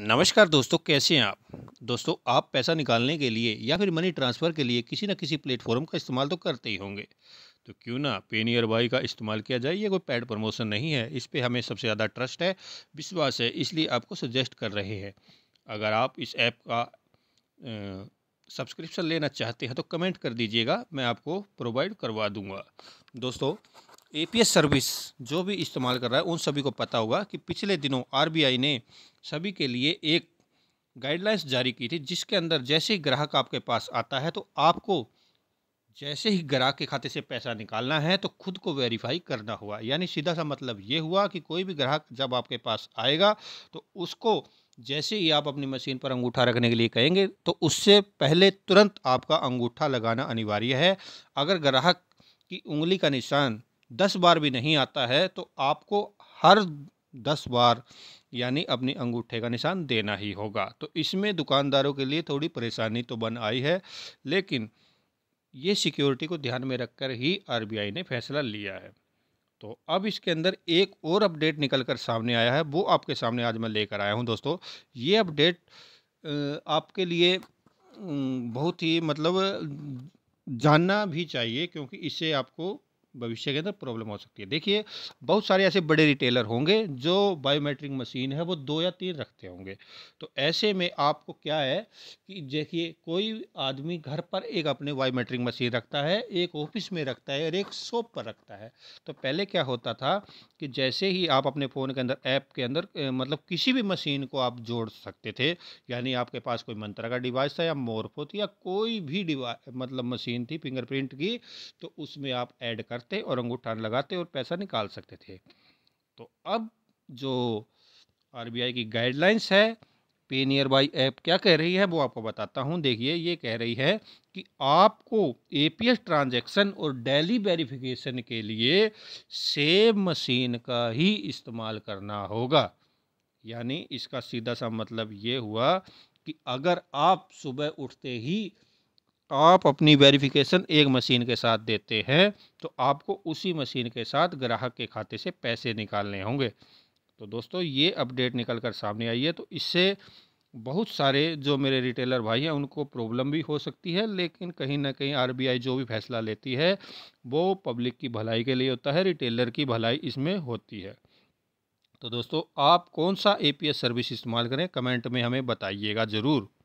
नमस्कार दोस्तों कैसे हैं आप दोस्तों आप पैसा निकालने के लिए या फिर मनी ट्रांसफ़र के लिए किसी ना किसी प्लेटफॉर्म का इस्तेमाल तो करते ही होंगे तो क्यों ना पेनियर बाई का इस्तेमाल किया जाए ये कोई पैड प्रमोशन नहीं है इस पर हमें सबसे ज़्यादा ट्रस्ट है विश्वास है इसलिए आपको सजेस्ट कर रहे हैं अगर आप इस ऐप का सब्सक्रिप्शन लेना चाहते हैं तो कमेंट कर दीजिएगा मैं आपको प्रोवाइड करवा दूँगा दोस्तों एपीएस सर्विस जो भी इस्तेमाल कर रहा है उन सभी को पता होगा कि पिछले दिनों आरबीआई ने सभी के लिए एक गाइडलाइंस जारी की थी जिसके अंदर जैसे ही ग्राहक आपके पास आता है तो आपको जैसे ही ग्राहक के खाते से पैसा निकालना है तो खुद को वेरीफाई करना हुआ यानी सीधा सा मतलब ये हुआ कि कोई भी ग्राहक जब आपके पास आएगा तो उसको जैसे ही आप अपनी मशीन पर अंगूठा रखने के लिए कहेंगे तो उससे पहले तुरंत आपका अंगूठा लगाना अनिवार्य है अगर ग्राहक की उंगली का निशान दस बार भी नहीं आता है तो आपको हर दस बार यानी अपनी अंगूठे का निशान देना ही होगा तो इसमें दुकानदारों के लिए थोड़ी परेशानी तो बन आई है लेकिन ये सिक्योरिटी को ध्यान में रखकर ही आरबीआई ने फैसला लिया है तो अब इसके अंदर एक और अपडेट निकल कर सामने आया है वो आपके सामने आज मैं लेकर आया हूँ दोस्तों ये अपडेट आपके लिए बहुत ही मतलब जानना भी चाहिए क्योंकि इससे आपको भविष्य के अंदर प्रॉब्लम हो सकती है देखिए बहुत सारे ऐसे बड़े रिटेलर होंगे जो बायोमेट्रिक मशीन है वो दो या तीन रखते होंगे तो ऐसे में आपको क्या है कि देखिए कोई आदमी घर पर एक अपने बायोमेट्रिक मशीन रखता है एक ऑफिस में रखता है और एक शॉप पर रखता है तो पहले क्या होता था कि जैसे ही आप अपने फ़ोन के अंदर ऐप के अंदर मतलब किसी भी मशीन को आप जोड़ सकते थे यानी आपके पास कोई मंत्रा का डिवाइस था या मोरफो थी या कोई भी डिवा मतलब मशीन थी फिंगरप्रिंट की तो उसमें आप ऐड कर करते और अंगूठान लगाते और पैसा निकाल सकते थे तो अब जो आर की गाइडलाइंस है पे नियर बाई ऐप क्या कह रही है वो आपको बताता हूँ देखिए ये कह रही है कि आपको ए पी एस ट्रांजेक्शन और डेली वेरिफिकेशन के लिए सेव मशीन का ही इस्तेमाल करना होगा यानी इसका सीधा सा मतलब ये हुआ कि अगर आप सुबह उठते ही आप अपनी वेरिफिकेशन एक मशीन के साथ देते हैं तो आपको उसी मशीन के साथ ग्राहक के खाते से पैसे निकालने होंगे तो दोस्तों ये अपडेट निकल कर सामने आई है तो इससे बहुत सारे जो मेरे रिटेलर भाई हैं उनको प्रॉब्लम भी हो सकती है लेकिन कहीं ना कहीं आरबीआई जो भी फैसला लेती है वो पब्लिक की भलाई के लिए होता है रिटेलर की भलाई इसमें होती है तो दोस्तों आप कौन सा एपीएस सर्विस इस्तेमाल करें कमेंट में हमें बताइएगा ज़रूर